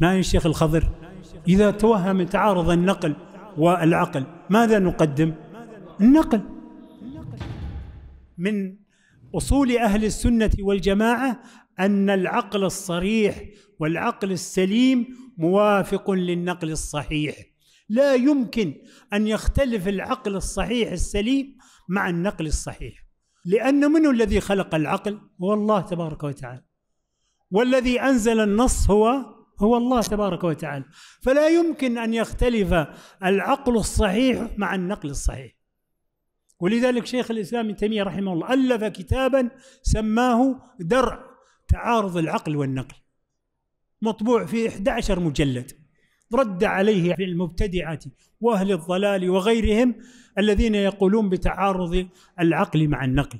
نائم الشيخ الخضر إذا توهم تعارض النقل والعقل ماذا نقدم النقل من أصول أهل السنة والجماعة أن العقل الصريح والعقل السليم موافق للنقل الصحيح لا يمكن أن يختلف العقل الصحيح السليم مع النقل الصحيح لأن من الذي خلق العقل هو الله تبارك وتعالى والذي أنزل النص هو هو الله تبارك وتعالى فلا يمكن أن يختلف العقل الصحيح مع النقل الصحيح ولذلك شيخ الإسلام ابن تيمية رحمه الله ألف كتابا سماه درع تعارض العقل والنقل مطبوع في 11 مجلد رد عليه في المبتدعة وأهل الضلال وغيرهم الذين يقولون بتعارض العقل مع النقل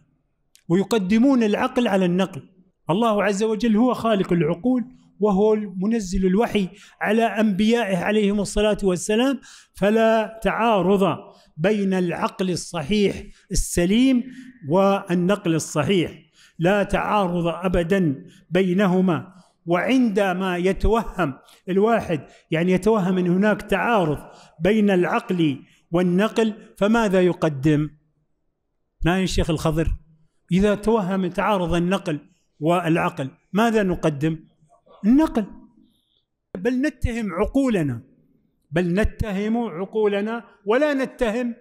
ويقدمون العقل على النقل الله عز وجل هو خالق العقول وهو منزل الوحي على انبيائه عليهم الصلاه والسلام فلا تعارض بين العقل الصحيح السليم والنقل الصحيح لا تعارض ابدا بينهما وعندما يتوهم الواحد يعني يتوهم ان هناك تعارض بين العقل والنقل فماذا يقدم؟ نائم الشيخ الخضر إذا توهم تعارض النقل والعقل ماذا نقدم؟ النقل بل نتهم عقولنا بل نتهم عقولنا ولا نتهم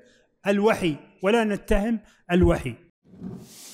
الوحي ولا نتهم الوحي